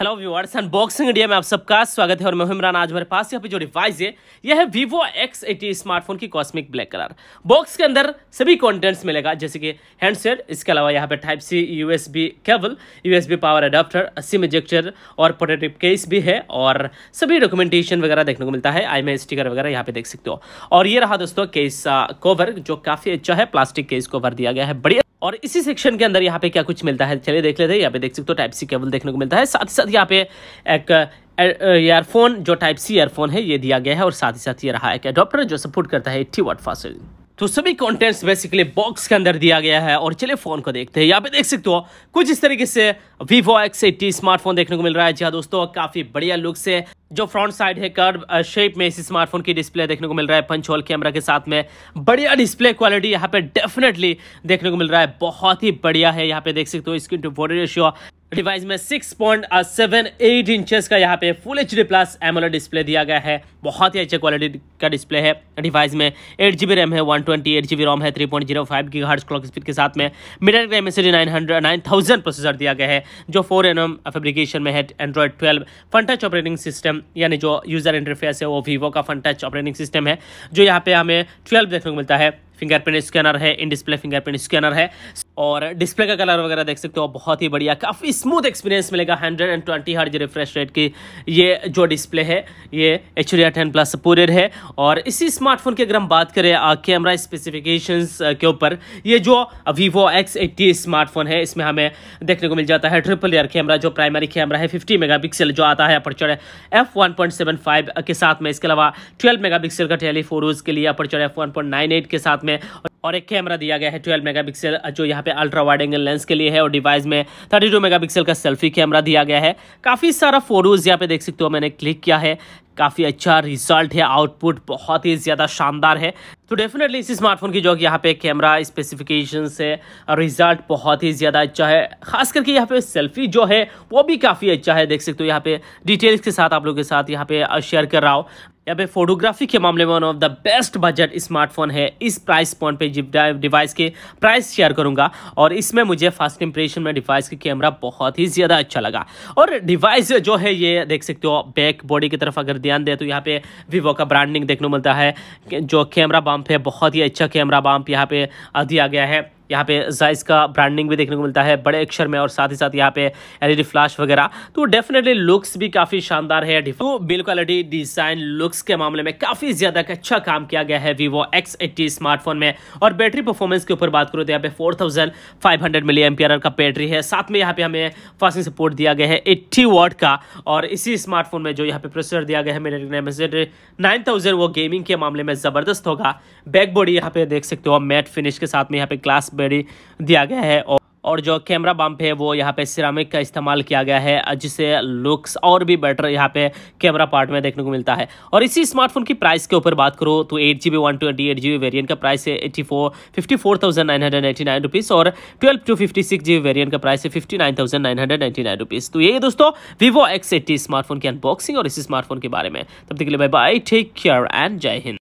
hello viewers unboxing India में आप सबका स्वागत है और मैं इमरान आज मेरे पास यहाँ पे जो डिवाइस है यह है वीवो एक्स एटी स्मार्टफोन की कॉस्मिक ब्लैक कलर बॉक्स के अंदर सभी कंटेंट्स मिलेगा जैसे कि हैंडसेट इसके अलावा यहाँ पे type C USB cable USB power adapter SIM ejector और पोटेटिव केस भी है और सभी डॉक्यूमेंटेशन वगैरह देखने को मिलता है आई स्टिकर वगैरह यहाँ पे देख सकते हो और ये रहा दोस्तों केस कवर जो काफ़ी अच्छा है प्लास्टिक केस कवर दिया गया है बढ़िया और इसी सेक्शन के अंदर यहाँ पे क्या कुछ मिलता है चलिए देख लेते हैं यहाँ पे देख सकते हो टाइप सी केबल देखने को मिलता है साथ ही साथ यहाँ पे एक ईयरफोन जो टाइप सी ईयरफोन है ये दिया गया है और साथ ही साथ ये रहा है एक अडोप्टर जो सपोर्ट करता है एट्टी वाट फास्ट तो सभी कंटेंट्स बेसिकली बॉक्स के अंदर दिया गया है और चले फ़ोन को देखते हैं यहाँ पे देख सकते हो कुछ इस तरीके से वीवो एक्स स्मार्टफोन देखने को मिल रहा है जी हाँ दोस्तों काफ़ी बढ़िया लुक से जो फ्रंट साइड है कर्व शेप में इस स्मार्टफोन की डिस्प्ले देखने को मिल रहा है पंच होल कैमरा के साथ में बढ़िया डिस्प्ले क्वालिटी यहाँ पे डेफिनेटली देखने को मिल रहा है बहुत ही बढ़िया है यहाँ पे देख सकते हो screen to body ratio device में 6.78 इंचेस का यहाँ पे full H D plus AMOLED display दिया गया है बहुत ही अच्छे क्वालिटी का डिस्प्ले है डिवाइस में एट जी बी रैम है one twenty eight G B ROM है थ्री पॉइंट जीरो फाइव की हार्ड क्लॉक स्पीड के साथ में मीडियर रैम से nine hundred nine thousand processor दिया गया है जो फोर एन एम फेब्रिकेशन में है Android twelve Funtouch operating system यानी जो यूज़र इंटरफेस है वो वीवो का फनटच ऑपरेटिंग सिस्टम है जो यहाँ पे हमें ट्वेल्व देखने को मिलता है फिंगरप्रिंट स्कैनर है इन डिस्प्ले फिंगरप्रिंट स्कैनर है और डिस्प्ले का कलर वगैरह देख सकते हो बहुत ही बढ़िया काफ़ी स्मूथ एक्सपीरियंस मिलेगा 120 and twenty hertz refresh rate की ये जो डिस्प्ले है ये एच डी टेन प्लस पूरे है और इसी स्मार्टफोन की अगर हम बात करें कैमरा स्पेसिफिकेशंस के ऊपर ये जो वीवो एक्स एट्टी स्मार्टफोन है इसमें हमें देखने को मिल जाता है ट्रिपल एयर कैमरा जो प्राइमरी कैमरा है फिफ्टी मेगा जो आता है aperture F one point seven five के साथ में इसके अलावा ट्वेल्व मेगा पिक्सल का टेलीफोरोज के लिए aperture F one point nine eight के साथ साथ में और एक कैमरा दिया गया है 12 मेगापिक्सल जो यहाँ पे अल्ट्रा वाइड एंगल लेंस के लिए है और डिवाइस में थर्टी 32 मेगापिक्सल का सेल्फी कैमरा दिया गया है काफ़ी सारा फोटोज़ यहाँ पे देख सकते हो मैंने क्लिक किया है काफ़ी अच्छा रिजल्ट है आउटपुट बहुत ही ज़्यादा शानदार है तो डेफिनेटली इस स्मार्टफोन की जो कि यहाँ पे कैमरा स्पेसिफिकेशन है और रिजल्ट बहुत ही ज़्यादा अच्छा है खास करके यहाँ पे सेल्फी जो है वो भी काफ़ी अच्छा है देख सकते हो यहाँ पे डिटेल्स के साथ आप लोगों के साथ यहाँ पे शेयर कर रहा हूँ या फिर फोटोग्राफी के मामले में one of the best budget smartphone है इस प्राइस पॉइंट पे जिप डिवाइस के प्राइस शेयर करूंगा और इसमें मुझे फर्स्ट इंप्रेशन में डिवाइस का कैमरा बहुत ही ज़्यादा अच्छा लगा और डिवाइस जो है ये देख सकते हो बैक बॉडी की तरफ अगर ध्यान दें तो यहाँ पे वीवो का ब्रांडिंग देखने को मिलता है जो कैमरा बम्प है बहुत ही अच्छा कैमरा बम्प यहाँ पे दिया गया है यहाँ पे जाइस का ब्रांडिंग भी देखने को मिलता है बड़े अक्षर में और साथ ही साथ यहाँ पे एलईडी फ्लैश वगैरह तो डेफिनेटली लुक्स भी काफी शानदार है तो बिल्कुल क्वालिटी डिजाइन लुक्स के मामले में काफी ज्यादा अच्छा काम किया गया है वीवो एक्स स्मार्टफोन में और बैटरी परफॉर्मेंस के ऊपर बात करो तो यहाँ पे फोर थाउजेंड मिली एम्पियर का बैटरी है साथ में यहाँ पे हमें फास्टिंग सपोर्ट दिया गया है एट्टी वॉट का और इसी स्मार्टफोन में जो यहाँ पे प्रोसेसर दिया गया है मेरे नाइन थाउजेंड वो गेमिंग के मामले में जबरदस्त होगा बैक बॉडी यहाँ पे देख सकते हो मैट फिनिश के साथ में यहाँ पे क्लास पेरी दिया गया है और और जो कैमरा बम्प है वो यहाँ पे सिरामिक का इस्तेमाल किया गया है जिससे लुक्स और भी बेटर यहाँ पे कैमरा पार्ट में देखने को मिलता है और इसी स्मार्टफोन की प्राइस के ऊपर बात करो तो eight G B one twenty eight G B variant का प्राइस है eighty four fifty four thousand nine hundred ninety nine rupees और twelve two fifty six G B variant का प्राइस है fifty nine thousand nine hundred ninety nine rupees तो ये दोस्तों Vivo X eighty smartphone की unboxing और इसी smartphone के बारे में तब तक के लिए bye bye take care and जय हिंद